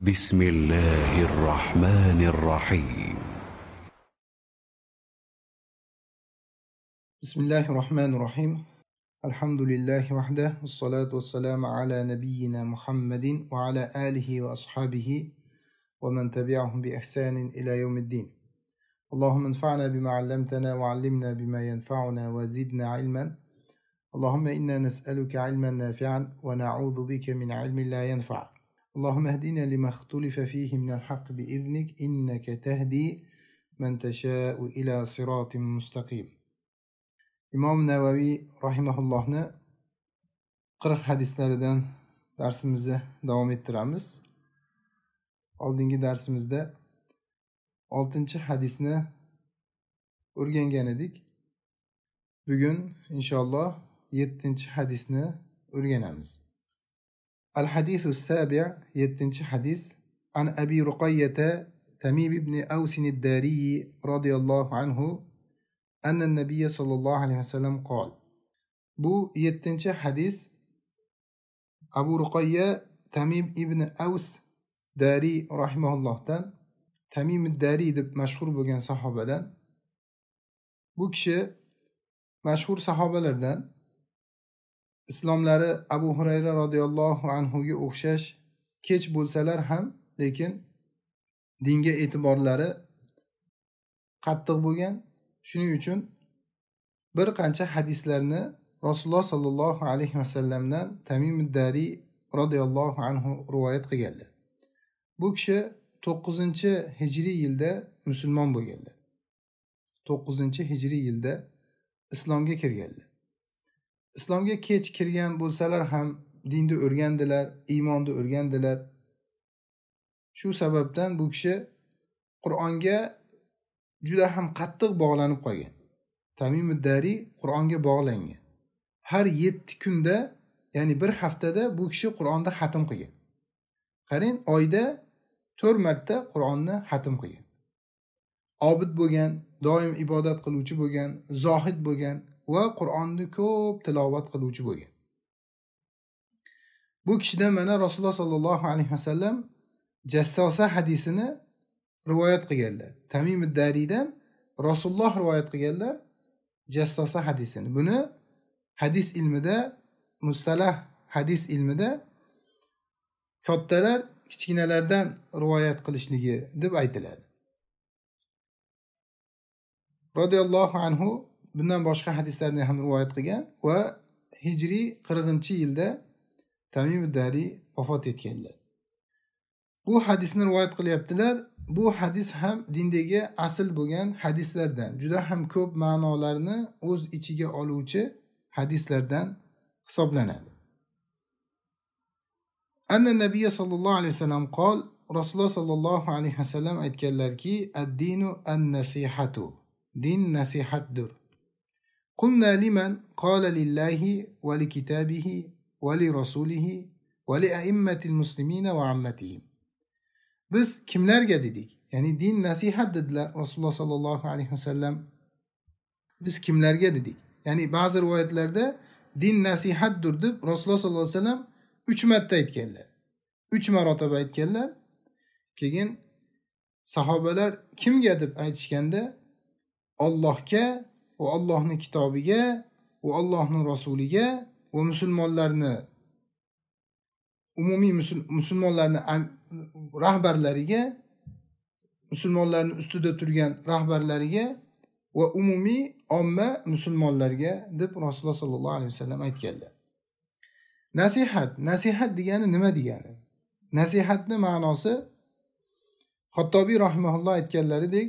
بسم الله الرحمن الرحيم بسم الله الرحمن الرحيم الحمد لله وحده والصلاة والسلام على نبينا محمد وعلى آله وأصحابه ومن تبعهم بإحسان إلى يوم الدين اللهم انفعنا بما علمتنا وعلمنا بما ينفعنا وزدنا علما اللهم إنا نسألك علما نافعا ونعوذ بك من علم لا ينفع اللهم اهدنا لما اختلف فيه من الحق بإذنك إنك تهدي من تشاء إلى صراط مستقيم imom navaviy rahimaullohni qirq hadislaridan darsimizni davom ettiramiz oldingi darsimizda oltinchi hadisni o'rgangan edik bugun inshaalloh yettinchi hadisni o'rganamiz الحديث السابع يتنش حديث عن أبي رقية تميم بن أوس الداري رضي الله عنه أن النبي صلى الله عليه وسلم قال bu yettinchi hadis abu ruqayya tamim ibn avs dariy rahimaullohdan tamim dariy deb mashhur bo'lgan sahobadan bu kishi mashhur sahobalardan islomlari abu hurayra roziyallohu anhuga o'xshash kech bo'lsalar ham lekin dinga e'tiborlari qattiq bo'lgan shuning uchun bir qancha hadislarni rasululloh sollallohu alayhi vasallamdan tamimuddariy roziyallohu anhu rivoyat qilganlar bu kishi to'qqizinchi hijriy yilda musulmon bo'lganlar to'qqizinchi hijriy yilda islomga kirganlar islomga kech kirgan bo'lsalar ham dinni o'rgandilar iymonni o'rgandilar shu sababdan bu kishi qur'onga juda ham qattiq bog'lanib qolgan tamimi dariy qur'onga bog'langan har yetti kunda ya'ni bir haftada bu kishi qur'onni hatm qilgan qarang oyda to'rt marta qur'onni hatm qilgan obid bo'lgan doim ibodat qiluvchi bo'lgan zohid bo'lgan va qur'onni ko'p tilovat qiluvchi bo'lgan bu kishidan mana rasululloh sollallohu alayhi vasallam jassosa hadisini rivoyat qilganlar tamim dariydan rasululloh rivoyat qilganlar jassosa hadisini buni hadis ilmida mustalah hadis ilmida kattalar kichkinalardan rivoyat qilishligi deb aytiladi roziyallohu anhu bundan boshqa hadislarni ham rivoyat qilgan va hijriy qirqinchi yilda tamim dariy vafot etganlar bu hadisni rivoyat qilyaptilar bu hadis ham dindagi asl bo'lgan hadislardan juda ham ko'p ma'nolarni o'z ichiga oluvchi hadislardan hisoblanadi anna nabiy sollallohu alayhi vasallam qol rasululloh sollallohu alayhi vasallam aytganlarki ad dinu an nasihatu din nasihatdir قلنا لمن قال لله ولكتابه ولرسوله ولأئمة المسلمين وعمتهم biz kimlarga dedik ya'ni din nasihat dedilar rasululloh sollallohu alayhi vasallam biz kimlarga dedik ya'ni ba'zi rivoyatlarda din nasihatdir deb rasululloh sollallohu alayhi vasallam uch marta aytganlar uch marotaba aytganlar keyin sahobalar kimga deb aytishganda ollohga va Allohni kitobiga va Allohning rasuliga va musulmonlarni umumiy musulmonlarni rahbarlariga musulmonlarni ustida turgan rahbarlariga va umumiy omma musulmonlarga deb rasululloh sollallohu alayhi vasallam aytganlar nasihat nasihat degani nima degani nasihatni ma'nosi xattobiy rahimaulloh aytganlaridek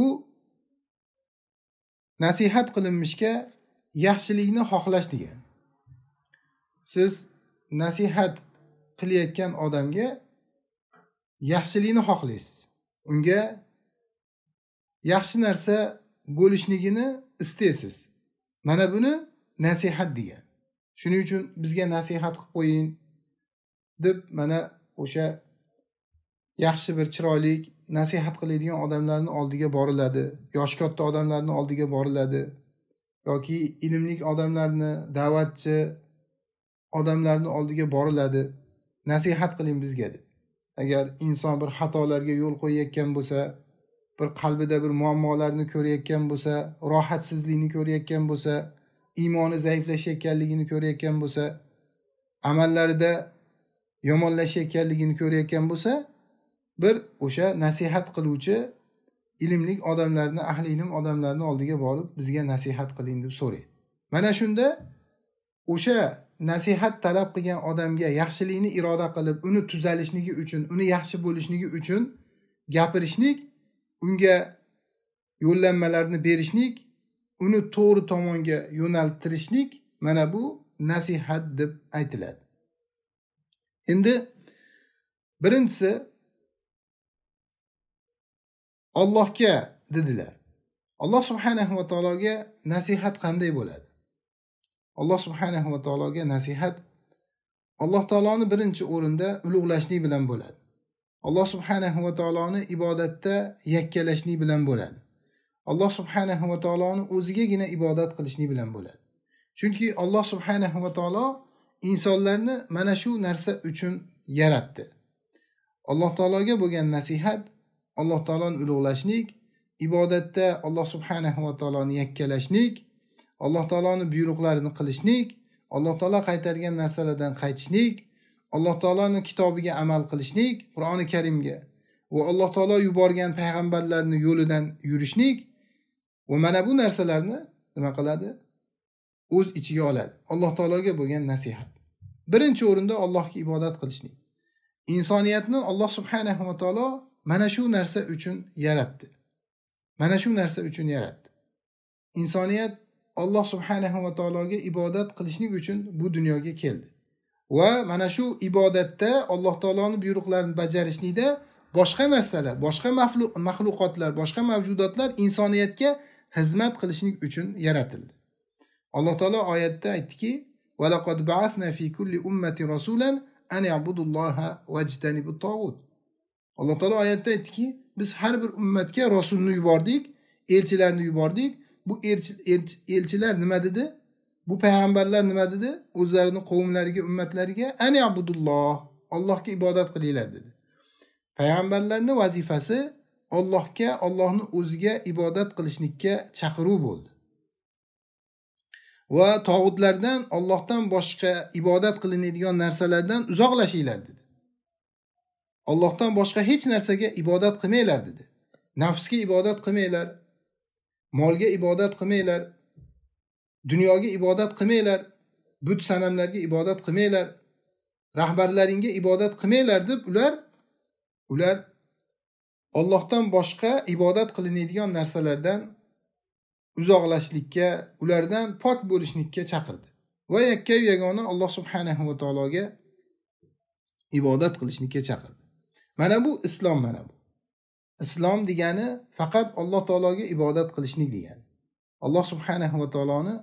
u nasihat qilinmishga yaxshilikni xohlash degan siz nasihat qilayotgan odamga yaxshilikni xohlaysiz unga yaxshi narsa bo'lishligini istaysiz mana buni nasihat degan shuning uchun bizga nasihat qilib qo'ying deb mana o'sha yaxshi bir chiroylik nasihat qiladigan odamlarni oldiga boriladi yoshi katta odamlarni oldiga boriladi yoki ilmli odamlarni da'vatchi odamlarni oldiga boriladi nasihat qiling bizga deb agar inson bir xatolarga yo'l qo'yayotgan bo'lsa bir qalbida bir muammolarni ko'rayotgan bo'lsa rohatsizlikni ko'rayotgan bo'lsa iymoni zaiflashayotganligini ko'rayotgan bo'lsa amallarida yomonlashayotganligini ko'rayotgan bo'lsa bir o'sha nasihat qiluvchi ilmli odamlarni ahli ilm odamlarni oldiga borib bizga nasihat qiling deb so'raydi mana shunda o'sha nasihat talab qilgan odamga yaxshilikni iroda qilib uni tuzalishligi uchun uni yaxshi bo'lishligi uchun gapirishlik unga yo'llanmalarni berishlik uni to'g'ri tomonga yo'naltirishlik mana bu nasihat deb aytiladi endi birinchisi Allohga dedilar. Alloh subhanahu va taologa nasihat qanday bo'ladi? Alloh subhanahu va taologa nasihat Alloh taoloni birinchi o'rinda ulug'lashlik bilan bo'ladi. Alloh subhanahu va taoloni ibodatda yakkalashlik bilan bo'ladi. Alloh subhanahu va taoloni o'zigagina ibodat qilishlik bilan bo'ladi. Chunki Alloh subhanahu va taolo insonlarni mana shu narsa uchun yaratdi. Alloh taologa bo'lgan nasihat alloh taoloni ulug'lashlik ibodatda alloh subhanahu va taoloni yakkalashlik alloh taoloni buyruqlarini qilishlik alloh taolo qaytargan narsalardan qaytishlik alloh taoloni kitobiga amal qilishlik qur'oni karimga va alloh taolo yuborgan payg'ambarlarni yo'lidan yurishlik va mana bu narsalarni nima qiladi o'z ichiga oladi alloh taologa bo'lgan nasihat birinchi o'rinda allohga ibodat qilishlik insoniyatni alloh subhanahu va taolo mana shu narsa uchun yaratdi mana shu narsa uchun yaratdi insoniyat alloh subhanahu va taologa ibodat qilishlik uchun bu dunyoga keldi va mana shu ibodatda alloh taoloni buyruqlarini bajarishlikda boshqa narsalar boshqa maxluqotlar boshqa mavjudotlar insoniyatga xizmat qilishlik uchun yaratildi alloh taolo oyatda aytdiki وَلَقَدْ بَعَثْنَا fi kulli ummati rasulan أَنْ يَعْبُدُوا اللَّهَ وَاجْتَنِبُوا alloh taolo oyatda aytdiki biz har bir ummatga rasulni yubordik elchilarni yubordik bu elchilar nima dedi bu payg'ambarlar nima dedi o'zlarini qavmlariga ummatlariga ani abudulloh allohga ibodat qilinglar dedi payg'ambarlarni vazifasi ollohga ollohni o'ziga ibodat qilishlikka chaqiruv bo'ldi va tog'utlardan ollohdan boshqa ibodat qilinadigan narsalardan uzoqlashinglar dedi Allohdan boshqa hech narsaga ibodat qilmanglar dedi nafsga ibodat qilmanglar molga ibodat qilmanglar dunyoga ibodat qilmanglar but sanamlarga ibodat qilmanglar rahbarlaringga ibodat qilmanglar deb ular ular Allohdan boshqa ibodat qilinadigan narsalardan uzoqlashlikka ulardan pok bo'lishlikka chaqirdi va yakkayu yagona Alloh subhanahu va taologa ibodat qilishlikka chaqirdi mana bu islom mana bu islom degani faqat alloh taologa ibodat qilishlik degani alloh subhanahu va taoloni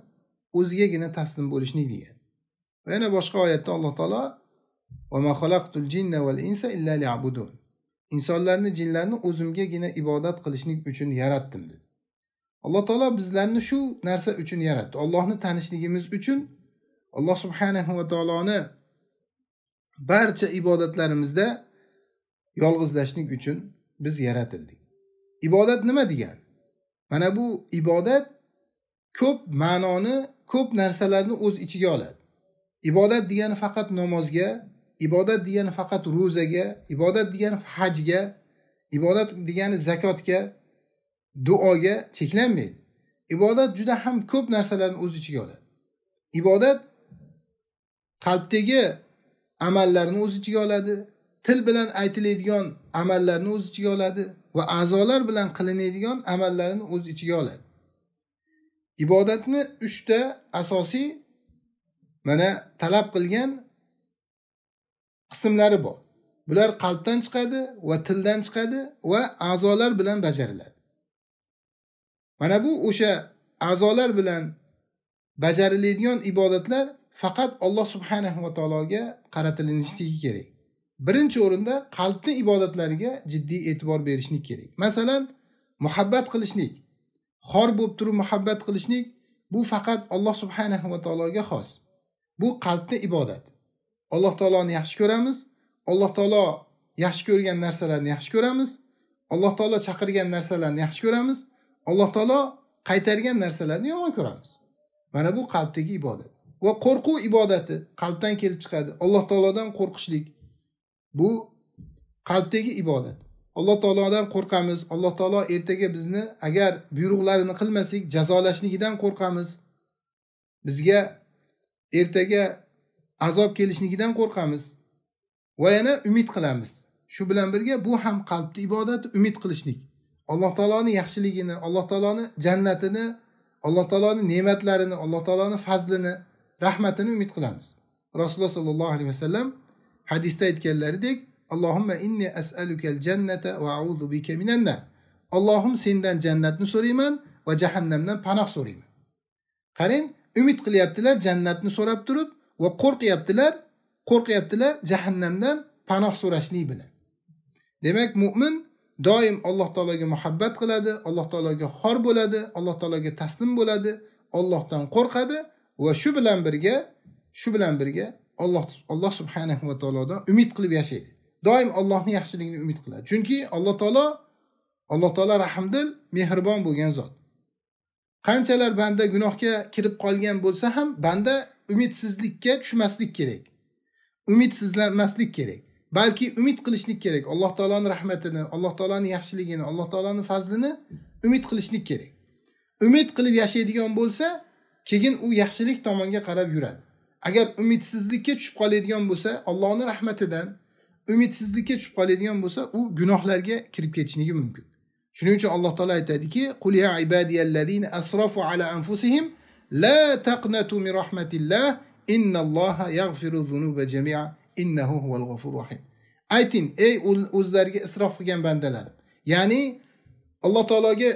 o'zigagina taslim bo'lishlik degani va yana boshqa oyatda alloh taolo insonlarni jinlarni o'zimgagina ibodat qilishlik uchun yaratdim dedi alloh taolo bizlarni shu narsa uchun yaratdi ollohni tanishligimiz uchun alloh subhanahu va taoloni barcha ibodatlarimizda yolg'izlashlik uchun biz yaratildik ibodat nima degani mana bu ibodat ko'p ma'noni ko'p narsalarni o'z ichiga oladi ibodat degani faqat namozga ibodat degani faqat ro'zaga ibodat degani hajga ibodat degani zakotga duoga cheklanmaydi ibodat juda ham ko'p narsalarni o'z ichiga oladi ibodat qalbdagi amallarni o'z ichiga oladi til bilan aytiladigan amallarni o'z ichiga oladi va a'zolar bilan qilinadigan amallarni o'z ichiga oladi ibodatni uchta asosiy mana talab qilgan qismlari bor bular qalbdan chiqadi va tildan chiqadi va a'zolar bilan bajariladi mana bu o'sha a'zolar bilan bajariladigan ibodatlar faqat alloh subhanahu va taologa qaratilishligi kerak birinchi o'rinda qalbni ibodatlariga jiddiy e'tibor berishlik kerak masalan muhabbat qilishlik xor bo'lib turib muhabbat qilishlik bu faqat alloh subhanahu va taologa xos bu qalbni ibodat alloh taoloni yaxshi ko'ramiz alloh taolo yaxshi ko'rgan narsalarni yaxshi ko'ramiz alloh taolo chaqirgan narsalarni yaxshi ko'ramiz alloh taolo qaytargan narsalarni yomon ko'ramiz mana bu qalbdagi ibodat va qo'rquv ibodati qalbdan kelib chiqadi alloh taolodan qo'rqishlik bu qalbdagi ibodat alloh taolodan qo'rqamiz alloh taolo ertaga bizni agar buyruqlarini qilmasak jazolashligidan qo'rqamiz bizga ertaga azob kelishligidan qo'rqamiz va yana umid qilamiz shu bilan birga bu ham qalbni ibodati umid qilishlik alloh taoloni yaxshiligini alloh taoloni jannatini alloh taoloni ne'matlarini alloh taoloni fazlini rahmatini umid qilamiz rasululloh sollallohu alayhi vasallam hadisda aytganlaridek allohimma inni as'alukal jannata va a'udhu bika minannar allohim sendan jannatni so'rayman va jahannamdan panoh so'rayman qarang umid qilyaptilar jannatni so'rab turib va qo'rqyaptilar qo'rqyaptilar jahannamdan panoh so'rashlik bilan demak mo'min doim alloh taologa muhabbat qiladi alloh taologa xor bo'ladi alloh taologa taslim bo'ladi ollohdan qo'rqadi va shu bilan birga shu bilan birga Alloh Alloh subhanahu va taolodan umid qilib yashaydi. Doim Allohning yaxshiligini umid qiladi. Chunki Alloh taolo Alloh taolo rahmdil, mehribon bo'lgan zot. Qanchalar banda gunohga kirib qolgan bo'lsa ham, banda umidsizlikka tushmaslik kerak. Umidsizlanmaslik kerak. balki umid qilishlik kerak alloh taoloni rahmatini alloh taoloni yaxshiligini alloh taoloni fazlini umid qilishlik kerak umid qilib yashaydigan bo'lsa keyin u yaxshilik tomonga qarab yuradi agar umidsizlikka tushib qoladigan bo'lsa allohni rahmatidan umidsizlikka tushib qoladigan bo'lsa u gunohlarga kirib ketishligi mumkin shuning uchun alloh taolo aytadiki qul ya ibadiyallazina asrafu ala anfusihim la taqnatu min rahmatillah innalloha yaghfiru dhunuba jami'a innahu huval ghafurur rahim ayting ey o'zlariga isrof qilgan bandalar ya'ni alloh taologa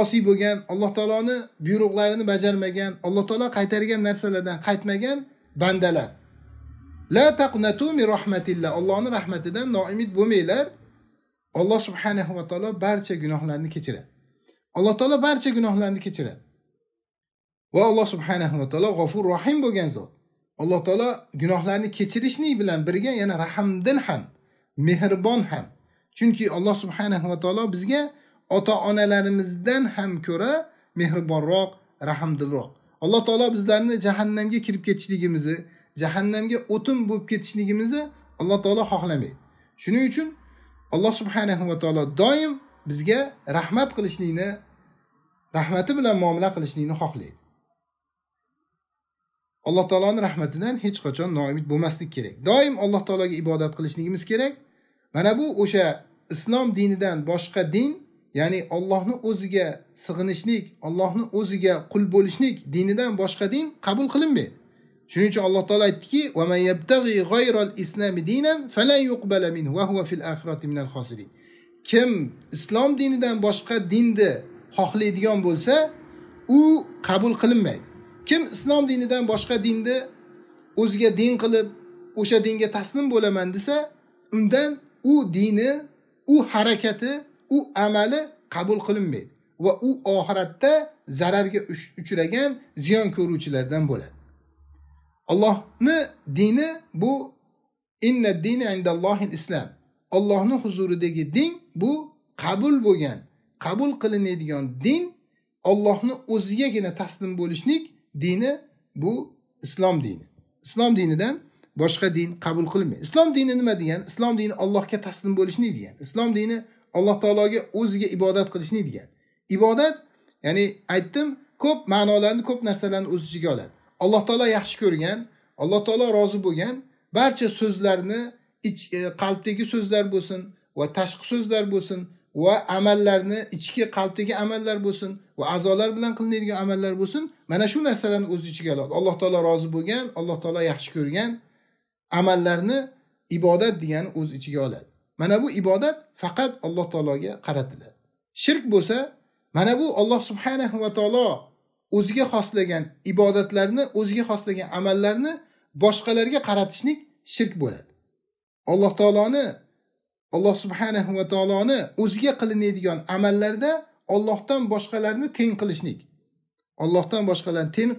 osiy bo'lgan alloh taoloni buyruqlarini bajarmagan alloh taolo qaytargan narsalardan qaytmagan bandalar la taqnatu min rahmatillah Allohni rahmatidan noumid bo'lmanglar Alloh subhanahu va taolo barcha gunohlarni kechiradi alloh taolo barcha gunohlarni kechiradi va alloh subhanahu va taolo g'ofur rohim bo'lgan zot alloh taolo gunohlarni kechirishlik bilan birga yana rahmdil ham mehribon ham chunki alloh subhanahu va taolo bizga ota onalarimizdan ham ko'ra mehribonroq rahmdilroq alloh taolo bizlarni jahannamga kirib ketishligimizni jahannamga o'tin bo'lib ketishligimizni alloh taolo xohlamaydi shuning uchun alloh subhanahu va taolo doim bizga rahmat qilishlikni rahmati bilan muomala qilishlikni xohlaydi alloh taoloni rahmatidan hech qachon noumid bo'lmaslik kerak doim alloh taologa ibodat qilishligimiz kerak mana bu o'sha islom dinidan boshqa din ya'ni Allohni o'ziga sig'inishlik Allohni o'ziga qul bo'lishlik dinidan boshqa din qabul qilinmaydi shuning uchun alloh taolo aytdiki va man yabtag'i islami dinan falan yuqbala minhu wa huwa fil oxirati minal xosirin kim islom dinidan boshqa dinni xohlaydigan bo'lsa u qabul qilinmaydi kim islom dinidan boshqa dinni o'ziga din qilib o'sha dinga taslim bo'laman desa undan u dini u harakati u amali qabul qilinmaydi va u oxiratda zararga uchragan ziyon ko'ruvchilardan bo'ladi allohni dini bu inna dini indallohil islom ollohni huzuridagi din bu qabul bo'lgan qabul qilinadigan din ollohni o'zigagina taslim bo'lishlik dini bu islom dini islom dinidan boshqa din qabul qilinmaydi islom dini nima degani islom dini allohga taslim bo'lishni degani islom dini alloh taologa o'ziga ibodat qilishni degan ibodat ya'ni aytdim ko'p ma'nolarni ko'p narsalarni o'z ichiga oladi alloh taolo yaxshi ko'rgan alloh taolo rozi bo'lgan barcha so'zlarni ich e, qalbdagi so'zlar bo'lsin va tashqi so'zlar bo'lsin va amallarni ichki qalbdagi amallar bo'lsin va a'zolar bilan qilinadigan amallar bo'lsin mana shu narsalarni o'z ichiga oladi alloh taolo rozi bo'lgan alloh taolo yaxshi ko'rgan amallarni ibodat degani o'z ichiga oladi mana bu ibodat faqat alloh taologa qaratiladi shirk bo'lsa mana bu alloh subhanahu va taolo o'ziga xoslagan ibodatlarni o'ziga xoslagan amallarni boshqalarga qaratishlik shirk bo'ladi alloh taoloni alloh subhanahu va taoloni o'ziga qilinadigan amallarda ollohdan boshqalarni teng qilishlik ollohdan boshqalarni teng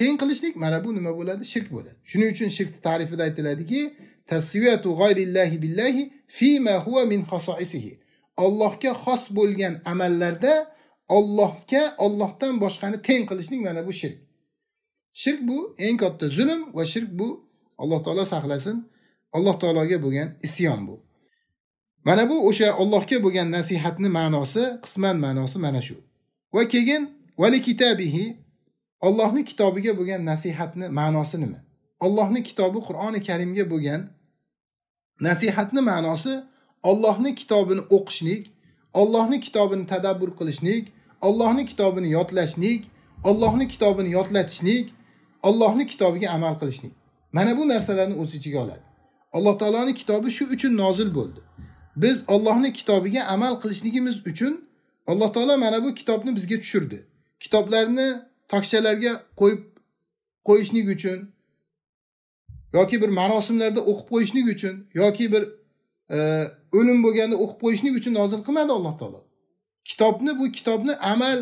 teng qilishlik mana bu nima bo'ladi shirk bo'ladi shuning uchun shirk ta'rifida aytiladiki tasviyatu g'ayrillahi billahi fima huwa min khasaisihi Allohga xos bo'lgan amallarda Allohga Allohdan boshqani teng qilishning mana bu shirk. Shirk bu eng katta zulm va shirk bu Alloh taolo saqlasin, Alloh taologa bo'lgan isyon bu. Mana bu o'sha Allohga bo'lgan nasihatni ma'nosi, qisman ma'nosi mana shu. Va keyin vali kitabihi Allohning kitobiga bo'lgan nasihatni ma'nosi nima? Allohning kitobi Qur'oni Karimga bo'lgan nasihatni ma'nosi Allohning kitobini o'qishlik, Allohning kitobini tadabbur qilishlik, Allohning kitobini yodlashlik, Allohning kitobini yodlatishlik, Allohning kitobiga amal qilishlik. Mana bu narsalarni o'z ichiga oladi. Alloh taoloning kitobi shu uchun nozil bo'ldi. Biz Allohning kitobiga amal qilishligimiz uchun Alloh taolo mana bu kitobni bizga tushirdi. Kitoblarni tokchalarga qo'yib qo'yishlik uchun, yoki bir marosimlarda o'qib qo'yishlik uchun yoki bir e, o'lim bo'lganda o'qib qo'yishlik uchun nozil qilmadi alloh taolo kitobni bu kitobni amal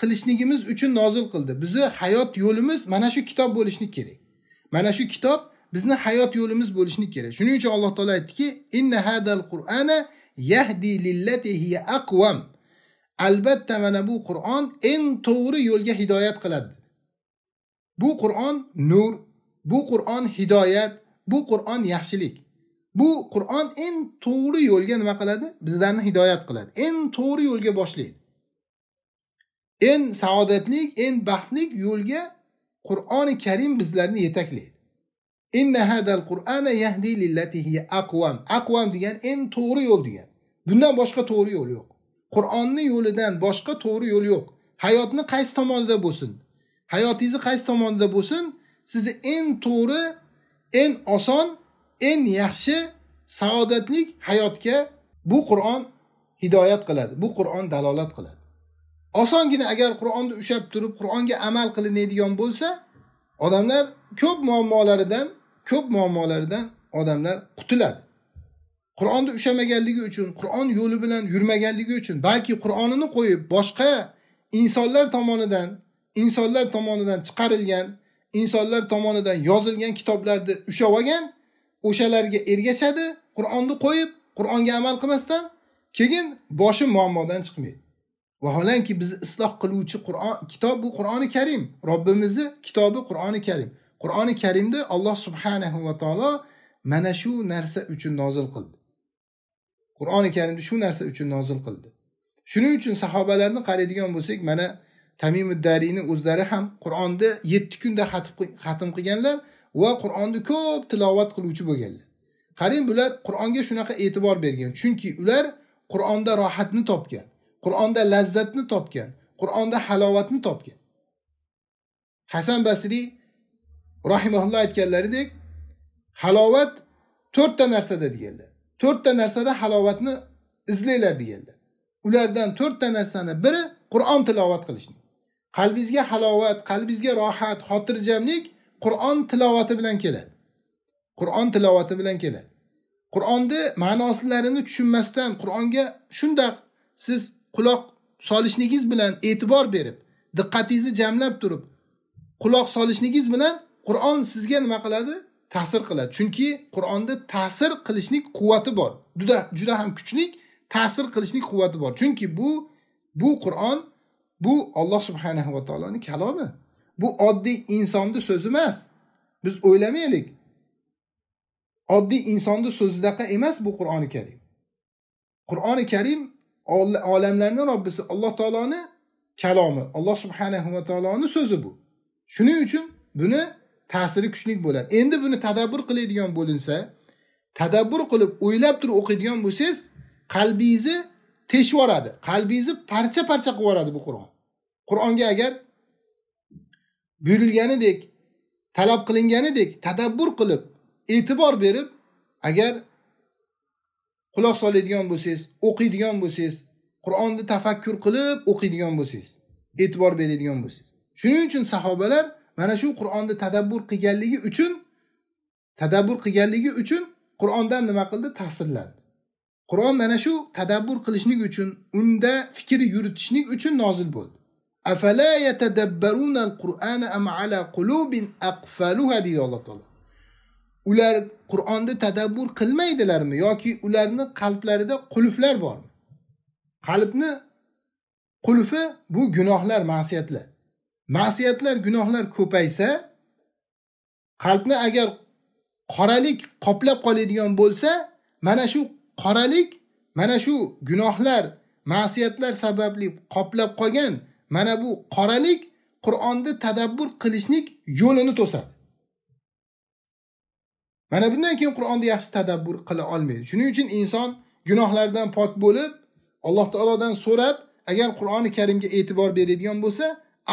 qilishligimiz uchun nozil qildi bizni hayot yo'limiz mana shu kitob bo'lishlik kerak mana shu kitob bizni hayot yo'limiz bo'lishlik kerak shuning uchun alloh taolo aytdiki inna hadal qur'ana yahdi lillati hiya aqvam albatta mana bu qur'on eng to'g'ri yo'lga hidoyat qiladi bu qur'on nur bu qur'on hidoyat bu qur'on yaxshilik bu qur'on eng to'g'ri yo'lga nima qiladi bizlarni hidoyat qiladi eng to'g'ri yo'lga boshlaydi eng saodatlik eng baxtlik yo'lga qur'oni karim bizlarni yetaklaydi inna hadal qur'ana yahdi lillati hiya aqvam aqvam degan eng to'g'ri yo'l degan bundan boshqa to'g'ri yo'l yo'q qur'onni yo'lidan boshqa to'g'ri yo'l yo'q hayotni qaysi tomonida bo'lsin hayotingizni qaysi tomonida bo'lsin sizni eng to'g'ri eng oson eng yaxshi saodatlik hayotga bu qur'on hidoyat qiladi bu qur'on dalolat qiladi osongina agar qur'onni ushlab turib qur'onga amal qilinadigan bo'lsa odamlar ko'p muammolaridan ko'p muammolaridan odamlar qutuladi qur'onni ushlamaganligi uchun qur'on yo'li bilan yurmaganligi uchun balki qur'onini qo'yib boshqa insonlar tomonidan insonlar tomonidan chiqarilgan insonlar tomonidan yozilgan kitoblarni ushlab olgan o'shalarga ergashadi qur'onni qo'yib qur'onga amal qilmasdan keyin boshi muammodan chiqmaydi vaholanki bizni isloh qiluvchi qur'on kitob bu qur'oni karim robbimizni kitobi qur'oni karim qur'oni karimni alloh subhanahu va taolo mana shu narsa uchun nozil qildi qur'oni karimni shu narsa uchun nozil qildi shuning uchun sahobalarni qaraydigan bo'lsak mana tamim iddariyni o'zlari ham qur'onni yetti kunda xatm qilganlar va qur'onni ko'p tilovat qiluvchi bo'lganlar qarang bular qur'onga shunaqa e'tibor bergan chunki ular qur'onda rohatni topgan qur'onda lazzatni topgan qur'onda halovatni topgan hasan basriy rahimaulloh aytganlaridek halovat to'rtta narsada deganlar to'rtta narsada halovatni izlanglar deganlar ulardan to'rtta narsani biri qur'on tilovat qilishni qalbingizga halovat qalbingizga rohat xotirjamlik qur'on tilovati bilan keladi qur'on tilovati bilan keladi qur'onni ma'nosilarini tushunmasdan qur'onga shundoq siz quloq solishligingiz bilan e'tibor berib diqqatingizni jamlab turib quloq solishligingiz bilan qur'on sizga nima qiladi ta'sir qiladi chunki qur'onda ta'sir qilishlik quvvati bor juda juda ham kuchlik ta'sir qilishlik quvvati bor chunki bu bu qur'on Bu Alloh subhanahu va taoloning kalomi. Bu oddiy insonni so'zi emas. Biz o'ylamaylik. Oddiy insonni so'zidaqa emas bu Qur'oni Karim. Qur'oni Karim olamlarning Robbisi Alloh taoloni kalomi, Alloh subhanahu va taoloning so'zi bu. Shuning uchun buni ta'siri kuchli bo'ladi. Endi buni tadabbur qiladigan bo'linsa, tadabbur qilib o'ylab turib o'qiydigan bo'lsangiz, qalbingizni teshib yuboradi qalbingizni parcha parcha qilib yuboradi bu qur'on qur'onga agar buyurilganidek talab qilinganidek tadabbur qilib e'tibor berib agar quloq soladigan bo'lsangiz o'qiydigan bo'lsangiz qur'onni tafakkur qilib o'qiydigan bo'lsangiz e'tibor beradigan bo'lsangiz shuning uchun sahobalar mana shu qur'onni tadabbur qilganligi uchun tadabbur qilganligi uchun qur'ondan nima qildi ta'sirlandi qur'on mana shu tadabbur qilishlik uchun unda fikr yuritishlik uchun nozil bo'ldi afala yatadabbaruna qur'ana am ala qulubin aqfaluha deydi alloh taolo ular qur'onni tadabbur qilmaydilarmi yoki ularni qalblarida qulflar bormi qalbni qulfi bu gunohlar ma'siyatlar ma'siyatlar gunohlar ko'paysa qalbni agar qoralik qoplab qoladigan bo'lsa mana shu qoralik mana shu gunohlar ma'siyatlar sababli qoplab qolgan mana bu qoralik qur'onni tadabbur qilishlik yo'lini to'sadi mana bundan keyin qur'onni yaxshi tadabbur qila olmaydi shuning uchun inson gunohlardan pok bo'lib alloh taolodan so'rab agar qur'oni karimga e'tibor beradigan bo'lsa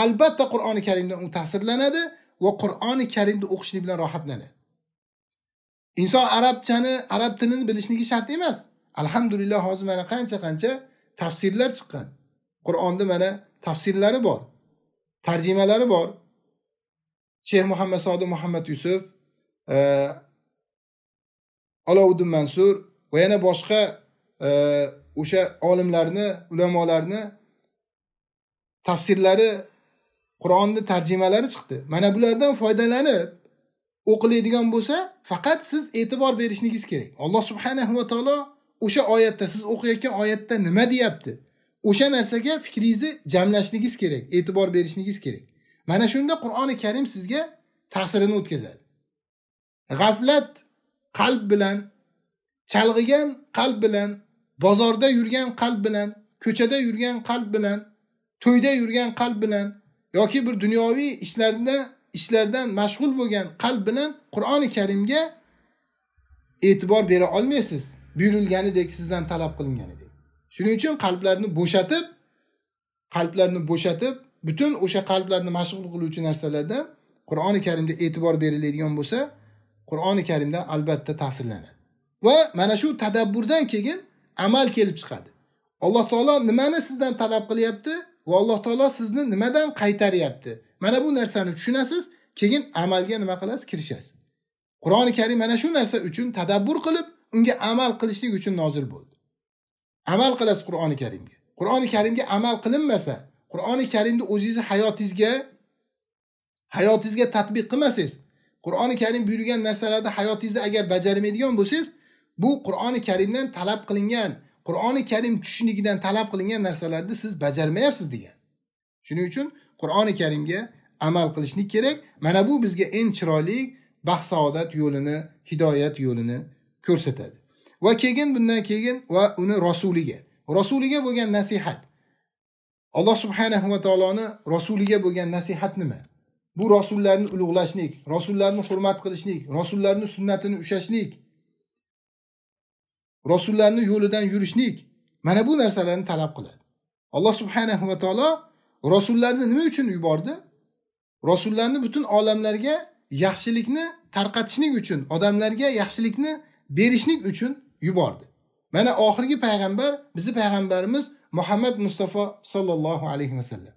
albatta qur'oni karimdan u ta'sirlanadi va qur'oni karimni o'qishlik bilan rohatlanadi inson arabchani arab tilini bilishligi shart emas alhamdulillah hozir mana qancha qancha tafsirlar chiqqan qur'onni mana tafsirlari bor tarjimalari bor shayx muhammad sodiq muhammad yusuf e, mansur va yana boshqa e, o'sha olimlarni ulamolarni tafsirlari qur'onni tarjimalari chiqdi mana bulardan foydalanib o'qiladigan bo'lsa faqat siz e'tibor berishingiz kerak alloh subhanahu va taolo o'sha oyatda siz o'qiyotgan oyatda nima deyapti o'sha narsaga fikringizni jamlashingiz kerak e'tibor berishingiz kerak mana shunda qur'oni karim sizga ta'sirini o'tkazadi g'aflat qalb bilan chalg'igan qalb bilan bozorda yurgan qalb bilan ko'chada yurgan qalb bilan to'yda yurgan qalb bilan yoki bir dunyoviy ishlarda ishlardan mashg'ul bo'lgan qalb bilan qur'oni karimga e'tibor bera olmaysiz buyurilganidek sizdan talab qilinganidek shuning uchun qalblarni bo'shatib qalblarni bo'shatib butun o'sha qalblarni mashg'ul qiluvchi narsalardan qur'oni karimda e'tibor beriladigan bo'lsa qur'oni karimdan albatta ta'sirlanadi va mana shu tadabburdan keyin amal kelib chiqadi alloh taolo nimani sizdan talab qilyapti va alloh taolo sizni nimadan qaytaryapti mana bu narsani tushunasiz keyin amalga nima qilasiz kirishasiz qur'oni karim mana shu narsa uchun tadabbur qilib unga amal qilishlik uchun nozil bo'ldi amal qilasiz qur'oni karimga qur'oni karimga amal qilinmasa qur'oni karimni o'zingizni hayotingizga hayotingizga tatbiq qilmasangiz qur'oni karim buyurgan narsalarni hayotingizda agar bajarmaydigan bo'lsangiz bu qur'oni karimdan talab qilingan qur'oni karim tushunigidan talab qilingan narsalarni siz bajarmayapsiz degan shuning uchun qur'oni karimga amal qilishlik kerak mana bu bizga eng chiroyli baxt saodat yo'lini hidoyat yo'lini ko'rsatadi va keyin bundan keyin va uni rasuliga rasuliga bo'lgan nasihat alloh subhanahu va taoloni rasuliga bo'lgan nasihat nima bu rasullarni ulug'lashlik rasullarni hurmat qilishlik rasullarni sunnatini ushlashlik rasullarni yo'lidan yurishlik mana bu narsalarni talab qiladi alloh subhanahu va taolo rasullarni nima uchun yubordi rasullarni butun olamlarga yaxshilikni tarqatishlik uchun odamlarga yaxshilikni berishlik uchun yubordi mana oxirgi payg'ambar bizni payg'ambarimiz muhammad mustafa sollallohu alayhi vasallam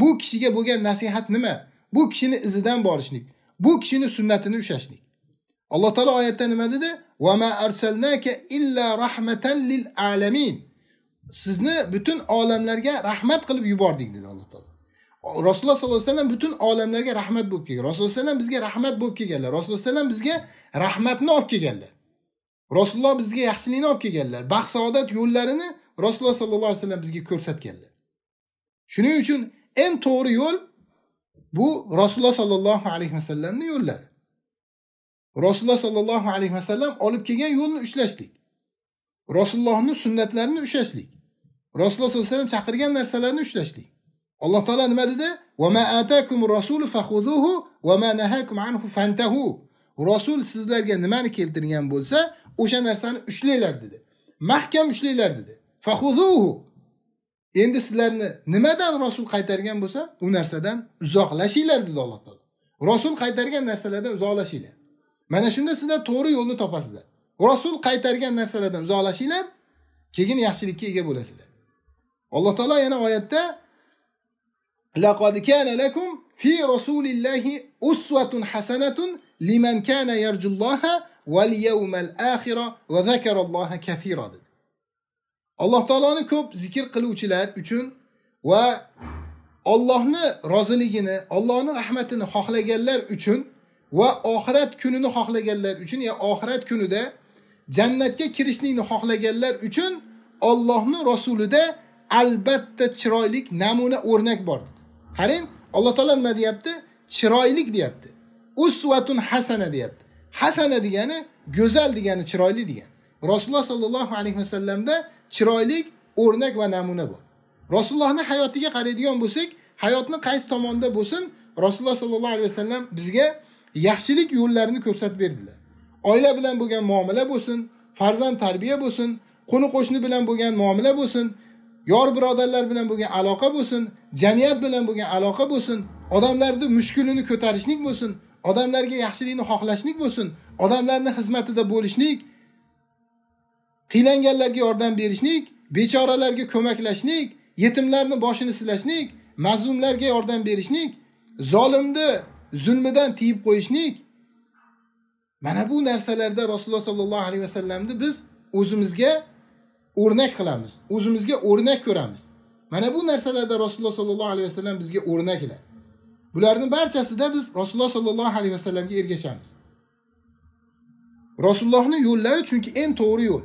bu kishiga bo'lgan nasihat nima bu kishini izidan borishlik bu kishini sunnatini ushlashlik alloh taolo oyatda nima dedi ma arsalnaka illa rahmatan lil alamin sizni butun olamlarga rahmat qilib yubordik dedi alloh taolo rasululloh sollallohu alayhi vasallam butun olamlarga rahmat bo'lib kelgan rasululloh alayhi bizga rahmat bo'lib kelganlar rasululloh alayhi bizga rahmatni olib kelganlar rasululloh bizga yaxshilikni olib kelganlar baxt saodat yo'llarini rasululloh sollallohu alayhi vasallam bizga ko'rsatganlar shuning uchun eng to'g'ri yo'l bu rasululloh sollallohu alayhi vasallamni yo'llari rasululloh sollallohu alayhi vasallam olib kelgan yo'lni ushlashlik rasulullohni sunnatlarini ushlashlik rasululloh sollallohu alayhi vasallam chaqirgan narsalarni ushlashlik alloh taolo nima dedi rasul sizlarga nimani keltirgan bo'lsa o'sha narsani ushlanglar dedi mahkam ushlanglar dedi fahuzuhu endi sizlarni nimadan rasul qaytargan bo'lsa u narsadan uzoqlashinglar dedi alloh taolo rasul qaytargan narsalardan uzoqlashinglar mana shunda sizlar to'g'ri yo'lni topasizlar rasul qaytargan narsalardan uzoqlashinglar keyin yaxshilikka ega bo'lasizlar alloh taolo yana oyatda laqad kana lakum fi rasulillahi uswatun hasanatun liman kana yarjulloha val yawmal axira va zakaralloha kathira dedi alloh taoloni ko'p zikr qiluvchilar uchun va Allohni roziligini, Allohning rahmatini xohlaganlar uchun va oxirat kunini xohlaganlar uchun, ya oxirat kunida jannatga kirishlikni xohlaganlar uchun Allohning rasulida albatta chiroyli namuna o'rnak bor qarang alloh taolo nima deyapti chiroylik deyapti usvatun hasana deyapti hasana degani go'zal degani chiroyli degani rasululloh sollallohu alayhi vasallamda chiroylik o'rnak va namuna bor rasulullohni hayotiga qaraydigan bo'lsak hayotni qaysi tomonda bo'lsin rasululloh sollallohu alayhi vasallam bizga yaxshilik yo'llarini ko'rsatib berdilar oila bilan bo'lgan muomala bo'lsin farzand tarbiya bo'lsin qo'ni qo'shni bilan bo'lgan muomala bo'lsin yor birodarlar bilan bo'lgan aloqa bo'lsin jamiyat bilan bo'lgan aloqa bo'lsin odamlarni mushkulini ko'tarishlik bo'lsin odamlarga yaxshilikni xohlashlik bo'lsin odamlarni xizmatida bo'lishlik qiynanganlarga yordam berishlik bechoralarga ko'maklashlik yetimlarni boshini silashlik mazlumlarga yordam berishlik zolimni zulmidan tiyib qo'yishlik mana bu narsalarda rasululloh sollallohu alayhi vasallamni biz o'zimizga o'rnak qilamiz o'zimizga o'rnak ko'ramiz mana bu narsalarda rasululloh sollallohu alayhi vasallam bizga o'rnaklar bularni barchasida biz rasululloh sollallohu alayhi vasallamga ergashamiz rasulullohni yo'llari chunki eng to'g'ri yo'l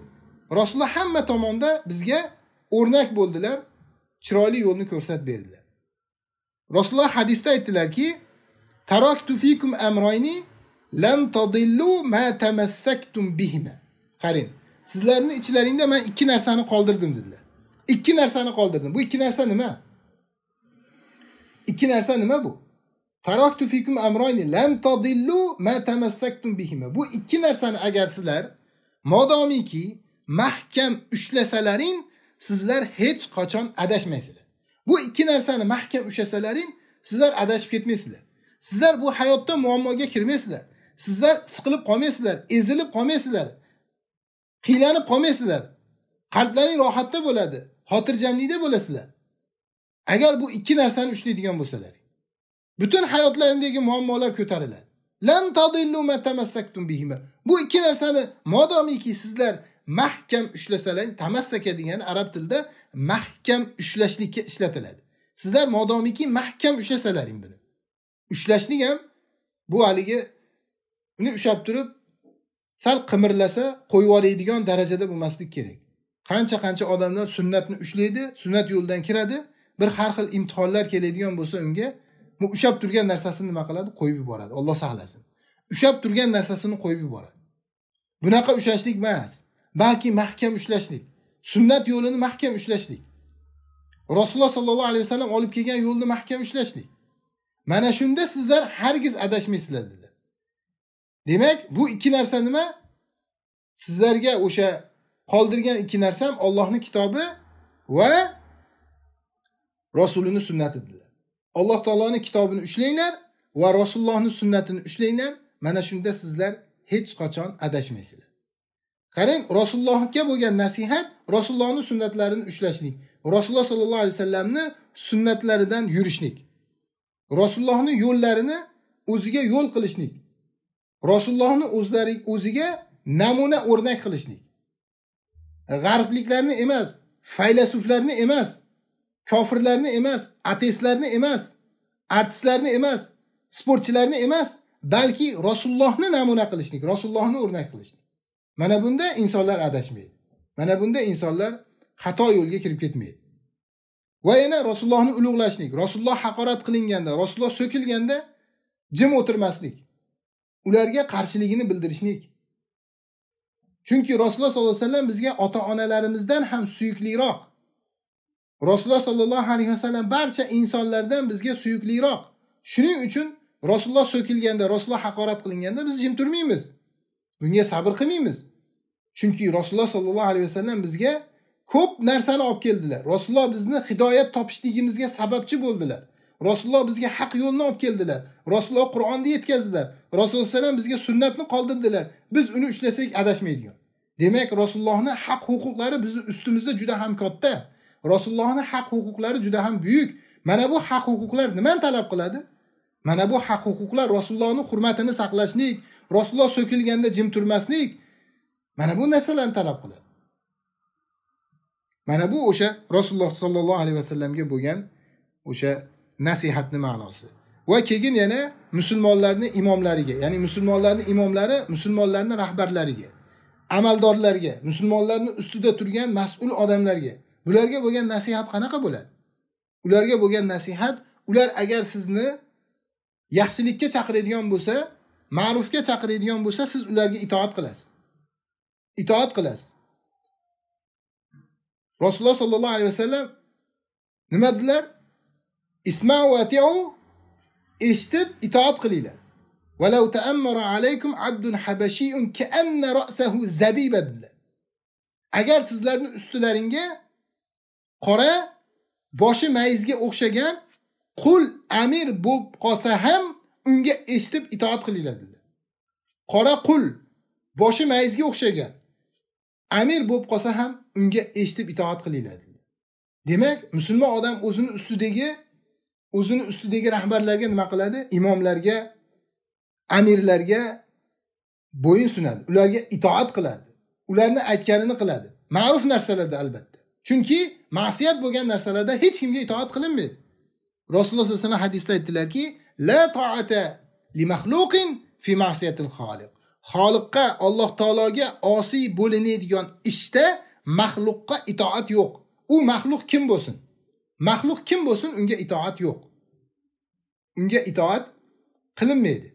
rasululloh hamma tomonda bizga o'rnak bo'ldilar chiroyli yo'lni ko'rsatib berdilar rasululloh hadisda aytdilarki tadillu ma tamassaktum bihima qarang sizlarni ichlaringda man ikki narsani qoldirdim dedilar ikki narsani qoldirdim bu ikki narsa nima ikki narsa nima bu Taraktu fikum amrayni lan tadillu ma tamassaktum bihima. Bu ikki narsani agar sizlar modomiki mahkam ushlasalaring, sizlar hech qachon adashmaysizlar. Bu ikki narsani mahkam ushlasalaring, sizlar adashib ketmaysizlar. Sizlar bu hayotda muammoga kirmaysizlar. Sizlar siqilib qolmaysizlar, ezilib qolmaysizlar. qiylanib qolmaysizlar qalblaring rohatda bo'ladi xotirjamlikda bo'lasizlar agar bu ikki narsani ushlaydigan bo'lsalar butun hayotlaringdagi muammolar ko'tariladi lam tadillu bihima bu ikki narsani modomiki sizlar mahkam ushlasalar tamassaka degani arab tilida mahkam ushlashlikka ishlatiladi sizlar modomiki mahkam ushlasalaring buni ushlashlik ham bu haligi uni ushlab turib sal qimirlasa qo'yib yuboradigan darajada bo'lmaslik kerak qancha qancha odamlar sunnatni ushlaydi sunnat yo'ldan kiradi bir har xil imtihonlar keladigan bo'lsa unga bu ushlab turgan narsasini nima qiladi qo'yib yuboradi olloh saqlasin ushlab turgan narsasini qo'yib yuboradi bunaqa ushlashlik emas balki mahkam ushlashlik sunnat yo'lini mahkam ushlashlik rasululloh sollallohu alayhi vasallam olib kelgan yo'lni mahkam ushlashlik mana shunda sizlar hargiz adashmaysizlar dedi demak bu ikki narsa nima sizlarga o'sha qoldirgan ikki narsa ham ollohni kitobi va rasulini sunnati dedilar alloh taoloni kitobini ushlanglar va rasulullohni sunnatini ushlanglar mana shunda sizlar hech qachon adashmaysizlar qarang rasulullohga bo'lgan nasihat rasulullohni sunnatlarini ushlashlik rasululloh sollallohu alayhi vasallamni sunnatlaridan yurishlik rasulullohni yo'llarini o'ziga yo'l qilishlik rasulullohni o'zlari o'ziga namuna o'rnak qilishlik g'arbliklarni emas faylasuflarni emas kofirlarni emas ateistlarni emas artistlarni emas sportchilarni emas balki rasulullohni namuna qilishlik rasulullohni o'rnak qilishlik mana bunda insonlar adashmaydi mana bunda insonlar xato yo'lga kirib ketmaydi va yana rasulullohni ulug'lashlik rasululloh haqorat qilinganda rasululloh so'kilganda jim o'tirmaslik ularga qarshiligini bildirishlik chunki rasululloh sollallohu alayhi vasallam bizga ota onalarimizdan ham suyukliroq rasululloh sollallohu alayhi vasallam barcha insonlardan bizga suyukliroq shuning uchun rasululloh so'kilganda rasululloh haqorat qilinganda biz jim turmaymiz bunga sabr qilmaymiz chunki rasululloh sollallohu alayhi vasallam bizga ko'p narsani olib keldilar rasululloh bizni hidoyat topishligimizga sababchi bo'ldilar rasululloh bizga haq yo'lni olib keldilar rasululloh qur'onni yetkazdilar rasululloh alayhivasallam bizga sunnatni qoldirdilar biz uni ushlasak adashmaydigan demak rasulullohni haq huquqlari bizni ustimizda juda ham katta rasulullohni haq huquqlari juda ham buyuk mana bu haq huquqlar nimani talab qiladi mana bu haq huquqlar rasulullohni hurmatini saqlashlik rasululloh so'kilganda jim turmaslik mana bu narsalarni talab qiladi mana bu o'sha rasululloh sollallohu alayhi vasallamga bo'lgan o'sha nasihatni ma'nosi va keyin yana musulmonlarni imomlariga ya'ni musulmonlarni imomlari musulmonlarni rahbarlariga amaldorlarga musulmonlarni ustida turgan mas'ul odamlarga bularga bo'lgan nasihat qanaqa bo'ladi ularga bo'lgan nasihat ular agar sizni yaxshilikka chaqiradigan bo'lsa ma'rufga chaqiradigan bo'lsa siz ularga itoat qilasiz itoat qilasiz rasululloh sollallohu alayhi vasallam nima dedilar Isma va atiu eshitib itoat qilinglar. Walau ta'ammara alaykum abdun habashiyun ka'anna ra'sahu zabiba Agar sizlarning ustilaringga qora boshi mayizga o'xshagan qul amir bo'lib qolsa ham unga eshitib itoat qilinglar dedilar. Qora qul boshi mayizga o'xshagan amir bo'lib qolsa ham unga eshitib itoat qilinglar dedilar. Demak, musulmon odam o'zini ustidagi o'zini ustidagi rahbarlarga nima qiladi imomlarga amirlarga bo'yin sunadi ularga itoat qiladi ularni aytganini qiladi ma'ruf narsalarda albatta chunki ma'siyat bo'lgan narsalarda hech kimga itoat qilinmaydi rasululloh sallallohu alayhi vasallam hadisda aytdilarki la toata li ma'siyatil xoliq xoliqqa alloh taologa osiy bo'linadigan ishda maxluqqa itoat yo'q u maxluq kim bo'lsin maxluq kim bo'lsin unga itoat yo'q unga itoat qilinmaydi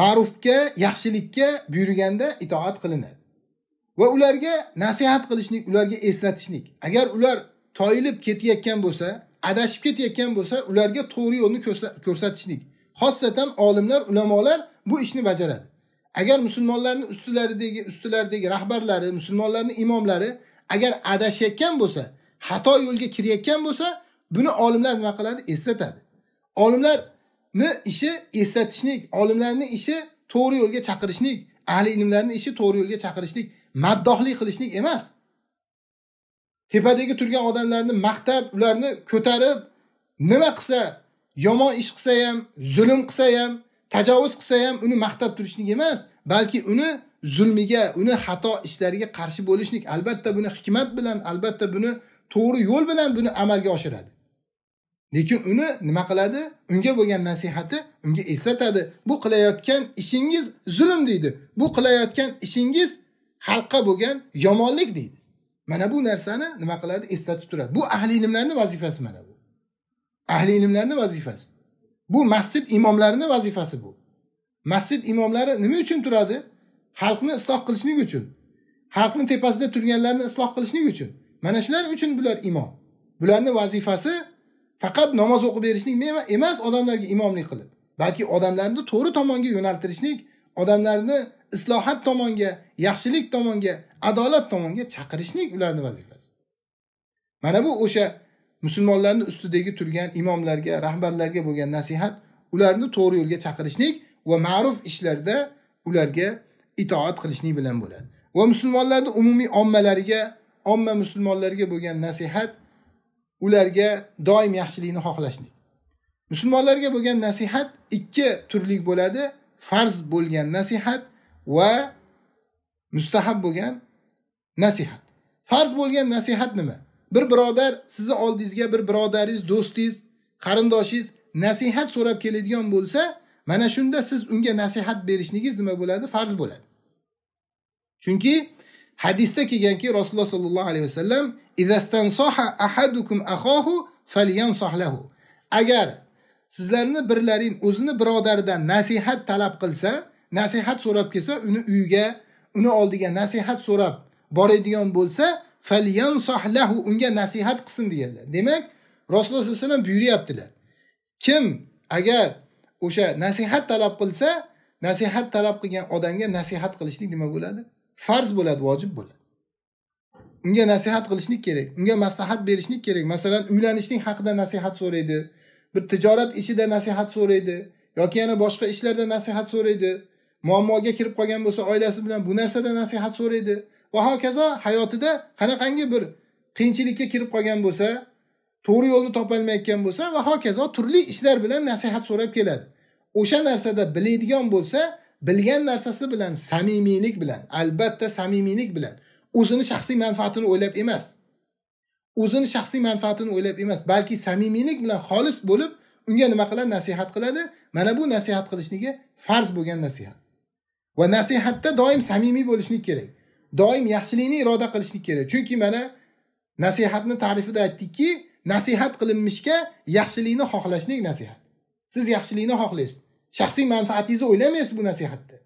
ma'rufga yaxshilikka buyurganda itoat qilinadi va ularga nasihat qilishlik ularga eslatishlik agar ular toyilib ketayotgan bo'lsa adashib ketayotgan bo'lsa ularga to'g'ri yo'lni ko'rsatishlik xossatan olimlar ulamolar bu ishni bajaradi agar musulmonlarni ustilaridagi ustilaridagi rahbarlari musulmonlarni imomlari agar adashayotgan bo'lsa xato yo'lga kirayotgan bo'lsa buni olimlar nima qiladi eslatadi olimlarni ishi eslatishlik olimlarni ishi to'g'ri yo'lga chaqirishlik ahli ilmlarni ishi to'g'ri yo'lga chaqirishlik maddohlik qilishlik emas tepadagi turgan odamlarni maqtab ularni ko'tarib nima qilsa yomon ish qilsa ham zulm qilsa ham tajovuz qilsa ham uni maqtab turishlik emas balki uni zulmiga uni xato ishlariga qarshi bo'lishlik albatta buni hikmat bilan albatta buni to'g'ri yo'l bilan buni amalga oshiradi lekin uni nima qiladi unga bo'lgan nasihati unga eslatadi bu qilayotgan ishingiz zulm deydi bu qilayotgan ishingiz xalqqa bo'lgan yomonlik deydi mana bu narsani nima qiladi eslatib turadi bu ahli ilmlarni vazifasi mana bu ahli ilmlarni vazifasi bu masjid imomlarini vazifasi bu masjid imomlari nima uchun turadi xalqni isloh qilishlik uchun xalqni tepasida turganlarni isloh qilishlik uchun mana shular uchun bular imom bularni vazifasi faqat namoz o'qib berishlik emas odamlarga imomlik qilib balki odamlarni to'g'ri tomonga yo'naltirishlik odamlarni islohot tomonga yaxshilik tomonga adolat tomonga chaqirishlik ularni vazifasi mana bu o'sha musulmonlarni ustidagi turgan imomlarga rahbarlarga bo'lgan nasihat ularni to'g'ri yo'lga chaqirishlik va ma'ruf ishlarda ularga itoat qilishlik bilan bo'ladi va musulmonlarni umumiy ommalariga omma musulmonlarga bo'lgan nasihat ularga doim yaxshilikni xohlashlik musulmonlarga bo'lgan nasihat ikki turlik bo'ladi farz bo'lgan nasihat va mustahab bo'lgan nasihat farz bo'lgan nasihat nima bir birodar sizni oldingizga bir birodaringiz do'stingiz qarindoshingiz nasihat so'rab keladigan bo'lsa mana shunda siz unga nasihat berishingiz nima bo'ladi farz bo'ladi chunki hadisda kelganki rasululloh sollallohu alayhi vasallam ahadukum akhahu lahu agar sizlarni birlaring o'zini birodaridan nasihat talab qilsa nasihat so'rab kelsa uni uyiga uni oldiga nasihat so'rab boradigan bo'lsa lahu unga nasihat qilsin deganlar demak rasululloh sallallohu alayhi vasallam buyuryaptilar kim agar o'sha nasihat talab qilsa nasihat talab qilgan odamga nasihat qilishlik nima bo'ladi farz bo'ladi vojib bo'ladi unga nasihat qilishlik kerak unga maslahat berishlik kerak masalan uylanishning haqida nasihat so'raydi bir tijorat ishida nasihat so'raydi yoki yana boshqa ishlarda nasihat so'raydi muammoga kirib qolgan bo'lsa oilasi bilan bu narsada nasihat so'raydi va hokazo hayotida qanaqangi bir qiyinchilikka kirib qolgan bo'lsa to'g'ri yo'lni topolmayotgan bo'lsa va hokazo turli ishlar bilan nasihat so'rab keladi o'sha narsada biladigan bo'lsa bilgan narsasi bilan samimiylik bilan albatta samimiylik bilan o'zini shaxsiy manfaatini o'ylab emas o'zini shaxsiy manfaatini o'ylab emas balki samimiylik bilan xolis bo'lib unga nima qiladi nasihat qiladi mana bu nasihat qilishligi farz bo'lgan nasihat va nasihatda doim samimiy bo'lishlik kerak doim yaxshilikni iroda qilishlik kerak chunki mana nasihatni ta'rifida aytdikki nasihat qilinmishga yaxshilikni xohlashlik nasihat siz yaxshilikni xohlaysiz shaxsiy manfaatingizni o'ylamaysiz bu nasihatda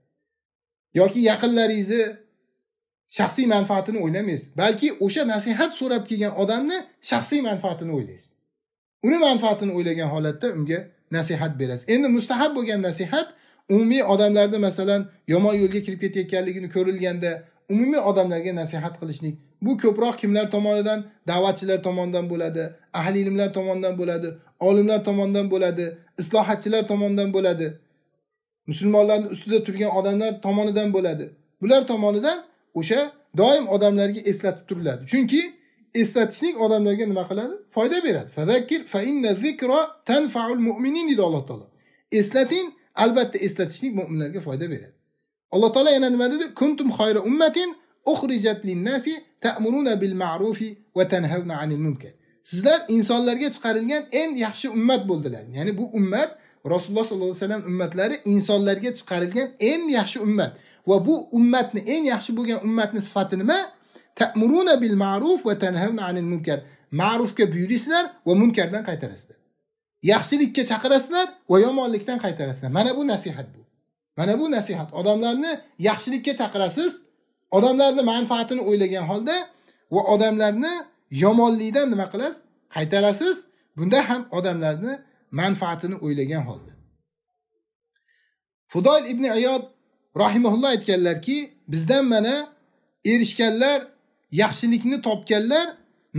yoki yaqinlaringizni shaxsiy manfaatini o'ylamaysiz balki o'sha nasihat so'rab kelgan odamni shaxsiy manfaatini o'ylaysiz uni manfaatini o'ylagan holatda unga nasihat berasiz endi mustahab bo'lgan nasihat umumiy odamlarda masalan yomon yo'lga kirib ketayotganligini ko'rilganda umumiy odamlarga nasihat qilishlik bu ko'proq kimlar tomonidan da'vatchilar tomonidan bo'ladi ahli ilmlar tomonidan bo'ladi olimlar tomonidan bo'ladi islohotchilar tomonidan bo'ladi musulmonlarni ustida turgan odamlar tomonidan bo'ladi bular tomonidan o'sha doim odamlarga eslatib turiladi chunki eslatishlik odamlarga nima qiladi foyda beradi fazakir fa inna zikra tanfaul mu'minin deydi alloh taolo eslating albatta eslatishlik mo'minlarga foyda beradi Alloh taolo yana nima dedi? Kuntum khayra ummatin ukhrijat lin-nasi ta'muruna bil ma'rufi va tanhauna 'anil munkar. Sizlar insonlarga chiqarilgan eng yaxshi ummat bo'ldilar. Ya'ni bu ummat Rasululloh sollallohu alayhi vasallam ummatlari insonlarga chiqarilgan eng yaxshi ummat va bu ummatni eng yaxshi bo'lgan ummatni sifati nima? Ta'muruna bil ma'ruf va tanhauna 'anil munkar. Ma'rufga buyurisizlar va munkardan qaytarasizlar. Yaxshilikka chaqirasizlar va yomonlikdan qaytarasizlar. Mana bu nasihat bu. mana bu nasihat odamlarni yaxshilikka chaqirasiz odamlarni manfaatini o'ylagan holda va odamlarni yomonlikdan nima qilasiz qaytarasiz bunda ham odamlarni manfaatini o'ylagan holda fudoyl ibn ayod rahimahulloh aytganlarki bizdan mana erishganlar yaxshilikni topganlar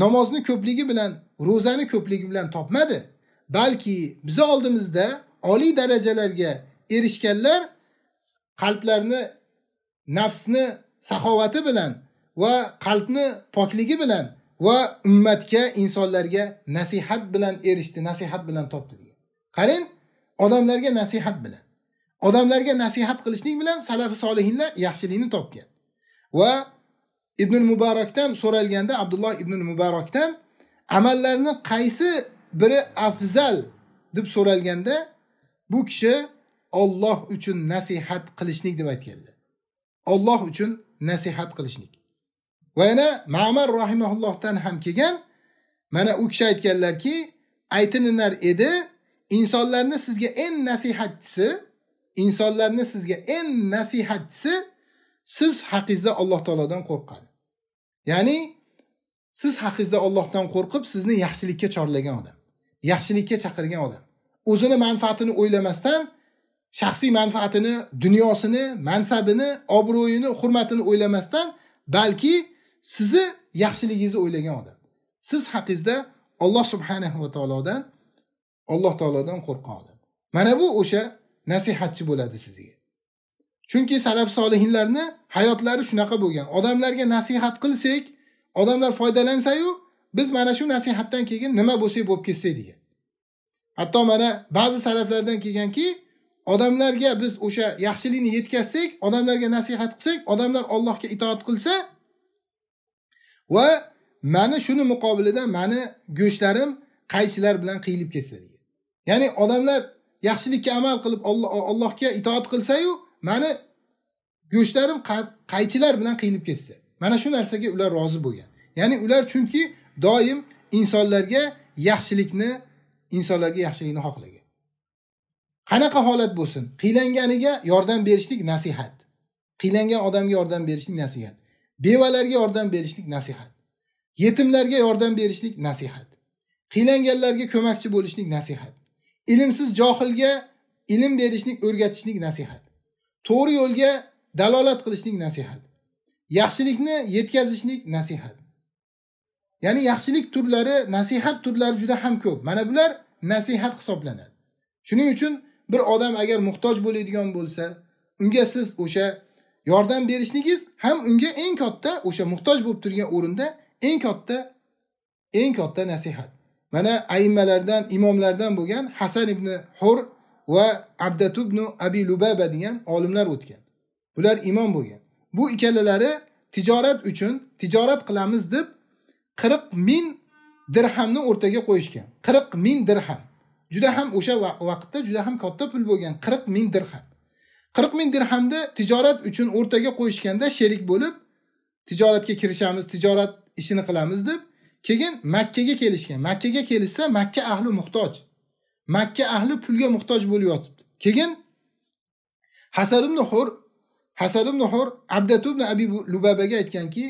namozni ko'pligi bilan ro'zani ko'pligi bilan topmadi balki bizni oldimizda oliy darajalarga erishganlar qalblarni nafsni saxovati bilan va qalbni pokligi bilan va ummatga insonlarga nasihat bilan erishdi nasihat bilan topdi degan qarang odamlarga nasihat bilan odamlarga nasihat qilishlik bilan salafi solihinlar yaxshilikni topgan va ibn mubarakdan so'ralganda abdulloh ibn mubarakdan amallarni qaysi biri afzal deb so'ralganda bu kishi olloh uchun nasihat qilishlik deb aytganlar olloh uchun nasihat qilishlik va yana mamar rahimaullohdan ham kelgan mana u kishi aytganlarki aytilinar edi insonlarni sizga eng nasihatchisi insonlarni sizga eng nasihatchisi siz haqingizda alloh taolodan qo'rqadi ya'ni siz haqingizda ollohdan qo'rqib sizni yaxshilikka chorlagan odam yaxshilikka chaqirgan odam o'zini manfaatini o'ylamasdan shaxsiy manfaatini dunyosini mansabini obro'yini hurmatini o'ylamasdan balki sizni yaxshiligingizni o'ylagan odam siz haqingizda olloh subhanahu va taolodan alloh taolodan qo'rqqan odam mana bu o'sha nasihatchi bo'ladi sizga chunki salaf solihinlarni hayotlari shunaqa bo'lgan odamlarga nasihat qilsak odamlar foydalansayu biz mana shu nasihatdan keyin nima bo'lsak bo'lib ketsak degan hatto mana ba'zi salaflardan kelganki odamlarga biz o'sha yaxshilikni yetkazsak odamlarga nasihat qilsak odamlar Allohga itoat qilsa va mani shuni muqobilida mani go'shtlarim qaychilar bilan qiyilib ketsa degan ya'ni odamlar yaxshilikka amal qilib Allohga itoat qilsa-yu mani go'shtlarim qaychilar bilan qiyilib ketsa mana shu narsaga ular rozi bo'lgan ya'ni ular chunki doim insonlarga yaxshilikni insonlarga yaxshilikni xohlagan qanaqa holat bo'lsin qiylanganiga yordam berishlik nasihat qiylangan odamga yordam berishlik nasihat bevalarga yordam berishlik nasihat yetimlarga yordam berishlik nasihat qiylanganlarga ko'makchi bo'lishlik nasihat ilmsiz johilga ilm berishlik o'rgatishlik nasihat to'g'ri yo'lga dalolat qilishlik nasihat yaxshilikni yetkazishlik nasihat ya'ni yaxshilik turlari nasihat turlari juda ham ko'p mana bular nasihat hisoblanadi shuning uchun bir odam agar muhtoj bo'ladigan bo'lsa unga siz o'sha yordam berishligingiz ham unga eng katta o'sha muhtoj bo'lib turgan o'rinda eng katta eng katta nasihat mana ayimmalardan imomlardan bo'lgan hasan ibn hur va abdat ibn abi lubaba degan olimlar o'tgan bular imom bo'lgan bu ikkalalari tijorat uchun tijorat qilamiz deb qirq ming dirhamni o'rtaga qo'yishgan qirq ming dirham juda ham o'sha vaqtda juda ham katta pul bo'lgan qirq ming dirham qirq ming dirhamni tijorat uchun o'rtaga qo'yishganda sherik bo'lib tijoratga kirishamiz tijorat ishini qilamiz deb keyin makkaga kelishgan makkaga kelishsa makka ahli muhtoj makka ahli pulga muhtoj bo'lib yotibdi keyin hasan ibn hur hasan ibn hur abdatu ibn abi lubabaga aytganki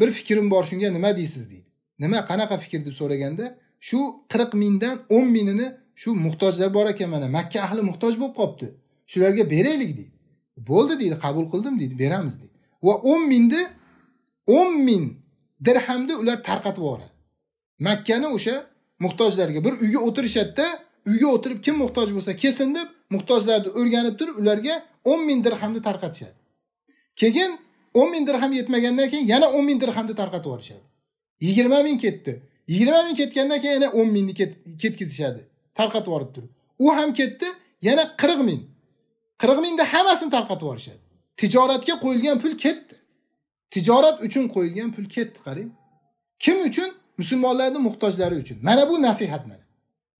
bir fikrim bor shunga nima deysiz deydi nima qanaqa fikr deb so'raganda shu qirq mingdan o'n mingini shu muhtojlar bor ekan mana makka ahli muhtoj bo'lib qolibdi shularga beraylik deydi bo'ldi deydi qabul qildim deydi beramiz deydi va o'n mingni o'n ming dirhamni ular tarqatib yuboradi makkani o'sha muhtojlarga bir uyga o'tirishadida uyga o'tirib kim muhtoj bo'lsa kelsin deb muhtojlarni o'rganib turib ularga o'n ming dirhamni tarqatishadi keyin o'n ming dirham yetmagandan keyin yana o'n ming dirhamni tarqatib yuborishadi yigirma ming ketdi yigirma ming ketgandan keyin yana o'n mingni ketkazishadi tarqatib yuboribdi u ham ketdi yana 40 ming 40 mingda hammasini tarqatib yuborishadi tijoratga qo'yilgan pul ketdi tijorat uchun qo'yilgan pul ketdi qarang kim uchun musulmonlarni muhtojlari uchun mana bu nasihat mana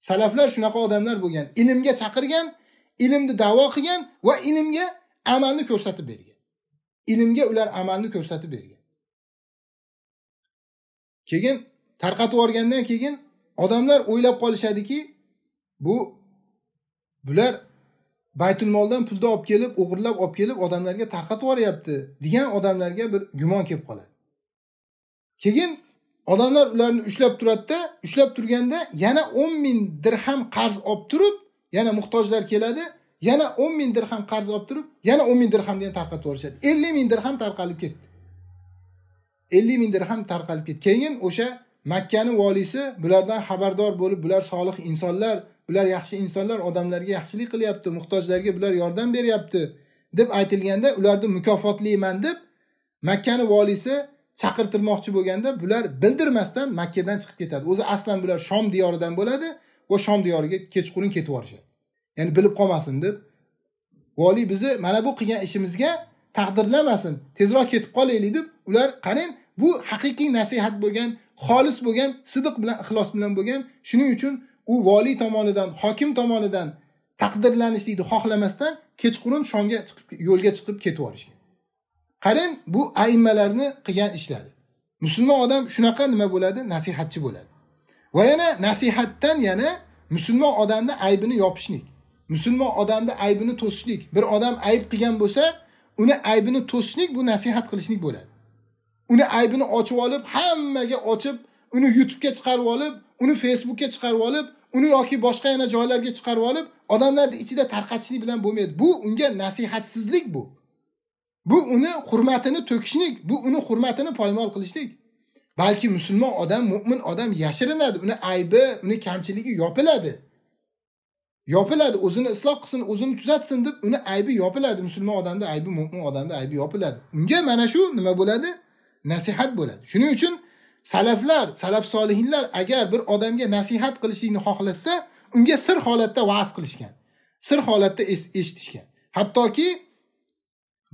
salaflar shunaqa odamlar bo'lgan ilmga chaqirgan ilmni da'vo qilgan va ilmga amalni ko'rsatib bergan ilmga ular amalni ko'rsatib bergan keyin tarqatib yuborgandan keyin odamlar o'ylab qolishadiki bu bular baytul moldan pulni olib kelib o'g'irlab olib kelib odamlarga tarqatib yuboryapti degan odamlarga bir gumon kelib qoladi keyin odamlar ularni ushlab turadida ushlab turganda yana o'n ming dirham qarz olib turib yana muhtojlar keladi yana o'n ming dirham qarz olib turib yana o'n ming dirhamni ham tarqatib yuborishadi ellik ming dirham tarqalib ketdi ellik ming dirham tarqalib ketdi keyin o'sha makkani voliysi bulardan xabardor bo'lib bular solih insonlar bular yaxshi insonlar odamlarga yaxshilik qilyapti muhtojlarga bular yordam beryapti deb aytilganda ularni mukofotlayman deb makkani voliysi chaqirtirmoqchi bo'lganda bular bildirmasdan makkadan chiqib ketadi o'zi aslan bular shom diyoridan bo'ladi va shom diyoriga kechqurun ketib yuborishadi ya'ni bilib qolmasin deb voliy bizni mana bu qilgan ishimizga taqdirlamasin tezroq ketib qolaylik deb ular qarang bu haqiqiy nasihat bo'lgan xolis bo'lgan sidiq bilan ixlos bilan bo'lgan shuning uchun u voliy tomonidan hokim tomonidan taqdirlanishlikni xohlamasdan kechqurun shomga chiqib yo'lga chiqib ketib yuborishgan qarang bu aimmalarni qilgan ishlari musulmon odam shunaqa nima bo'ladi nasihatchi bo'ladi va yana nasihatdan yana musulmon odamni aybini yopishlik musulmon odamni aybini to'sishlik bir odam ayb qilgan bo'lsa uni aybini to'sishlik bu nasihat qilishlik bo'ladi uni aybini ochib olib hammaga ochib uni youtubega chiqarib olib uni facebookka chiqarib olib uni yoki boshqa yana joylarga chiqarib olib odamlarni ichida tarqatishlik bilan bo'lmaydi bu unga nasihatsizlik bu bu uni hurmatini to'kishlik bu uni hurmatini poymol qilishlik balki musulmon odam mo'min odam yashirinadi uni aybi uni kamchiligi yopiladi yopiladi o'zini isloh qilsin o'zini tuzatsin deb uni aybi yopiladi musulmon odamda aybi mo'min odamda aybi yopiladi unga mana shu nima bo'ladi nasihat bo'ladi shuning uchun salaflar salaf solihinlar agar bir odamga nasihat qilishlikni xohlasa unga sir holatda va'z qilishgan sir holatda eshitishgan hattoki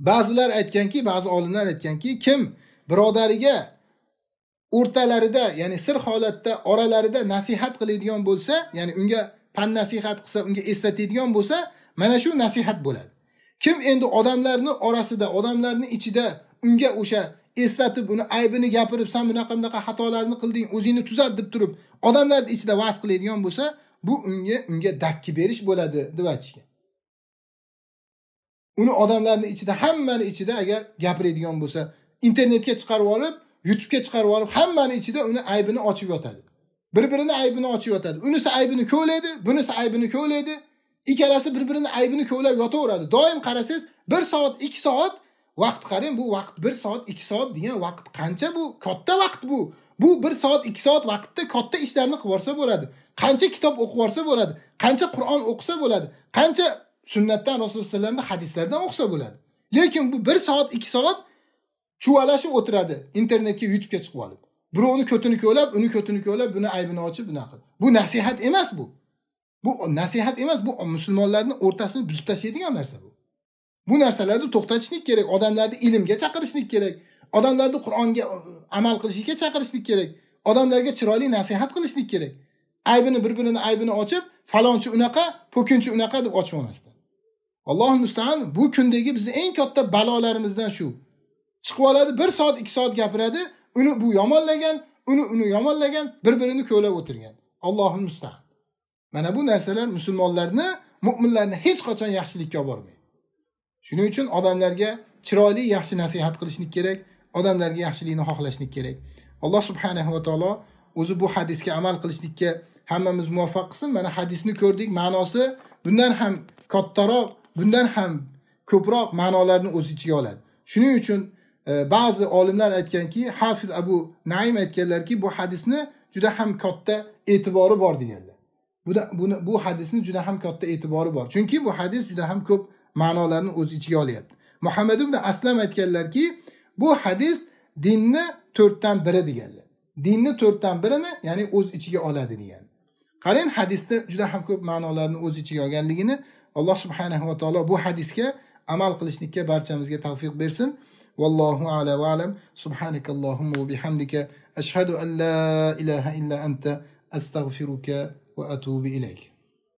ba'zilar aytganki ba'zi olimlar aytganki kim birodariga o'rtalarida ya'ni sir holatda oralarida nasihat qiladigan bo'lsa ya'ni unga pan nasihat qilsa unga eslatadigan bo'lsa mana shu nasihat bo'ladi kim endi odamlarni orasida odamlarni ichida unga o'sha eslatib uni aybini gapirib san bunaqa bunaqa xatolarni qilding o'zingni tuzat deb turib odamlarni ichida vaz qiladigan bo'lsa bu unga unga dakki berish bo'ladi deb aytishgan uni odamlarni ichida hammani ichida agar gapiradigan bo'lsa internetga chiqarib olib youtubega chiqarib olib hammani ichida uni aybini ochib yotadi bir birini aybini ochib yotadi unisi aybini kovlaydi bunisi aybini kovlaydi ikkalasi bir birini aybini kovlab yotaveradi doim qarasangiz bir soat ikki soat vaqt qarang bu vaqt bir soat ikki soat degan vaqt qancha bu katta vaqt bu bu bir soat ikki soat vaqtda katta ishlarni qilib yuborsa bo'ladi qancha kitob o'qib yuborsa bo'ladi qancha qur'on o'qisa bo'ladi qancha sunnatdan rasululloh alayhi hadislardan o'qisa bo'ladi lekin bu bir soat ikki soat chuvalashib o'tiradi internetga youtubega chiqib olib birovni ko'tini kovlab uni ko'tini kovlab buni aybini ochib bunaqa qilib bu nasihat emas bu bu nasihat emas bu musulmonlarni o'rtasini buzib tashlaydigan narsa bu Bu narsalarni to'xtatishlik kerak, odamlarni ilmga chaqirishlik kerak, odamlarni Qur'onga uh, amal qilishiga chaqirishlik kerak, odamlarga chiroyli nasihat qilishlik kerak. Aybini bir-birini aybini ochib, falonchi unaqa, po'kinchi unaqa deb ochmasdan. Alloh musta'an bu kundagi bizni eng katta balolarimizdan shu. Chiqib oladi, 1 soat, 2 soat gapiradi, uni bu yomonlagan, uni uni yomonlagan, bir-birini ko'lab o'tirgan. Alloh musta'an. Mana bu narsalar musulmonlarni, mu'minlarni hech qachon yaxshilikka olib bormaydi. shuning uchun odamlarga chiroyli yaxshi nasihat qilishlik kerak odamlarga yaxshilikni xohlashlik kerak alloh subhanahu va taolo o'zi bu hadisga amal qilishlikka hammamiz muvaffaq qilsin mana hadisni ko'rdik ma'nosi bundan ham kattaroq bundan ham ko'proq ma'nolarni o'z ichiga oladi shuning uchun e, ba'zi olimlar aytganki hafiz abu naim aytganlarki bu hadisni juda ham katta e'tibori bor deganlar bu, bu hadisni juda ham katta e'tibori bor chunki bu hadis juda ham ko'p ma'nolarni o'z ichiga olyapti muhammad ibn aslam aytganlarki bu hadis dinni to'rtdan biri deganlar dinni to'rtdan birini ya'ni o'z ichiga oladi degan qarang hadisda juda ham ko'p ma'nolarni o'z ichiga olganligini alloh subhanahu va taolo bu hadisga amal qilishlikka barchamizga tavfiq bersin والله أعلى وأعلم سبحانك اللهم وبحمدك أشهد أن لا illa anta astag'firuka va atubu ilayk